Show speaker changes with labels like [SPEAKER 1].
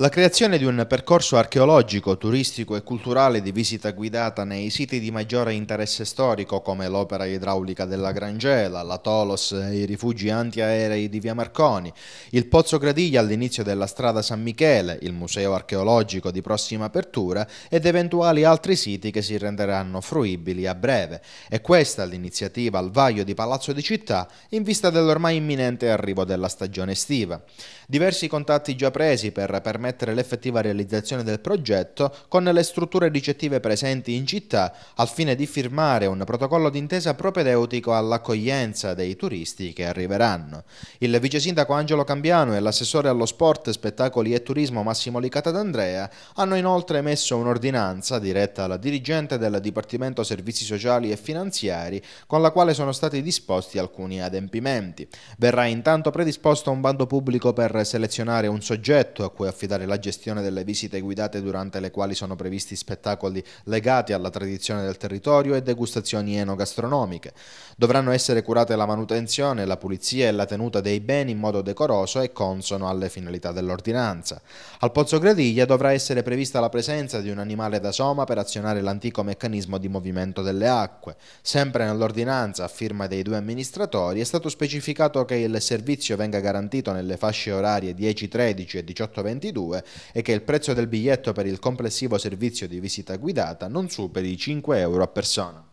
[SPEAKER 1] La creazione di un percorso archeologico, turistico e culturale di visita guidata nei siti di maggiore interesse storico come l'opera idraulica della Grangela, la Tolos e i rifugi antiaerei di Via Marconi, il Pozzo Gradiglia all'inizio della strada San Michele, il museo archeologico di prossima apertura ed eventuali altri siti che si renderanno fruibili a breve. È questa l'iniziativa al vaglio di Palazzo di Città in vista dell'ormai imminente arrivo della stagione estiva. Diversi contatti già presi per permettere permettere l'effettiva realizzazione del progetto con le strutture ricettive presenti in città al fine di firmare un protocollo d'intesa propedeutico all'accoglienza dei turisti che arriveranno. Il vice sindaco Angelo Cambiano e l'assessore allo sport, spettacoli e turismo Massimo Licata d'Andrea hanno inoltre emesso un'ordinanza diretta alla dirigente del Dipartimento Servizi Sociali e Finanziari con la quale sono stati disposti alcuni adempimenti. Verrà intanto predisposto un bando pubblico per selezionare un soggetto a cui affidare facilitare la gestione delle visite guidate durante le quali sono previsti spettacoli legati alla tradizione del territorio e degustazioni enogastronomiche. Dovranno essere curate la manutenzione, la pulizia e la tenuta dei beni in modo decoroso e consono alle finalità dell'ordinanza. Al Pozzo Gradiglia dovrà essere prevista la presenza di un animale da soma per azionare l'antico meccanismo di movimento delle acque. Sempre nell'ordinanza a firma dei due amministratori è stato specificato che il servizio venga garantito nelle fasce orarie 10.13 e 18.22 2022 e che il prezzo del biglietto per il complessivo servizio di visita guidata non superi i 5 euro a persona.